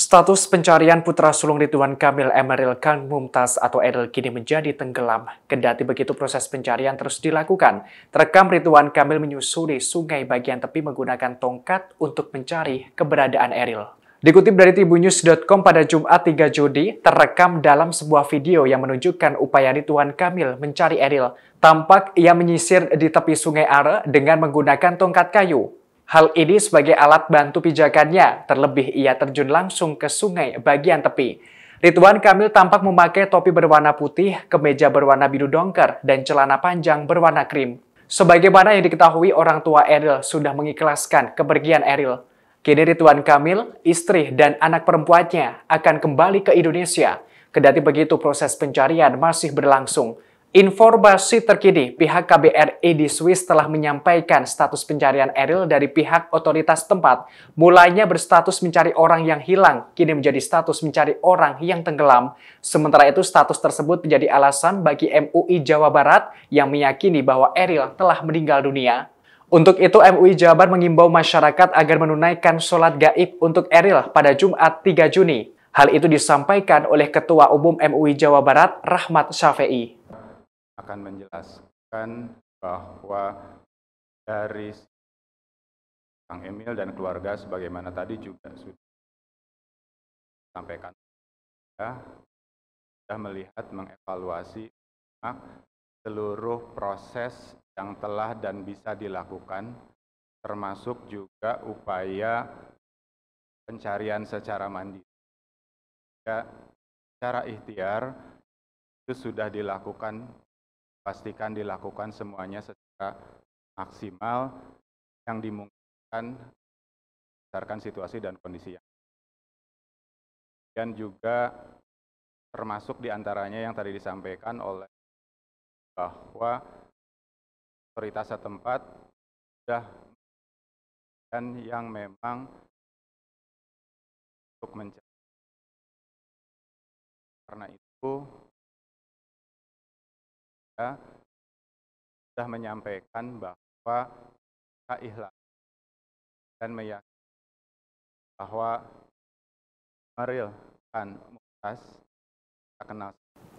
Status pencarian putra sulung Ridwan Kamil Emeril Khan Mumtaz atau Eril kini menjadi tenggelam. Kendati begitu proses pencarian terus dilakukan. Terekam Ridwan Kamil menyusuri sungai bagian tepi menggunakan tongkat untuk mencari keberadaan Eril. Dikutip dari tribunews.com pada Jumat 3 Juli, terekam dalam sebuah video yang menunjukkan upaya Rituan Kamil mencari Eril. Tampak ia menyisir di tepi sungai Are dengan menggunakan tongkat kayu. Hal ini sebagai alat bantu pijakannya, terlebih ia terjun langsung ke sungai bagian tepi. Rituan Kamil tampak memakai topi berwarna putih, kemeja berwarna biru dongker, dan celana panjang berwarna krim. Sebagaimana yang diketahui orang tua Eril sudah mengikhlaskan kepergian Eril. Kini Ridwan Kamil, istri dan anak perempuannya akan kembali ke Indonesia. Kedati begitu proses pencarian masih berlangsung. Informasi terkini, pihak KBRI di Swiss telah menyampaikan status pencarian Eril dari pihak otoritas tempat. Mulainya berstatus mencari orang yang hilang, kini menjadi status mencari orang yang tenggelam. Sementara itu status tersebut menjadi alasan bagi MUI Jawa Barat yang meyakini bahwa Eril telah meninggal dunia. Untuk itu, MUI Jabar mengimbau masyarakat agar menunaikan sholat gaib untuk Eril pada Jumat 3 Juni. Hal itu disampaikan oleh Ketua Umum MUI Jawa Barat, Rahmat Syafi'i. Akan menjelaskan bahwa dari Kang Emil dan keluarga sebagaimana tadi juga sudah sampaikan ya, sudah melihat mengevaluasi seluruh proses yang telah dan bisa dilakukan, termasuk juga upaya pencarian secara mandiri. Ya, secara ikhtiar itu sudah dilakukan, pastikan dilakukan semuanya secara maksimal yang dimungkinkan berdasarkan situasi dan kondisi yang dan juga termasuk diantaranya yang tadi disampaikan oleh bahwa otoritas setempat sudah dan yang memang untuk mencari karena itu ya, sudah menyampaikan bahwa kita ikhlas dan meyakini bahwa dan mutas kita kenal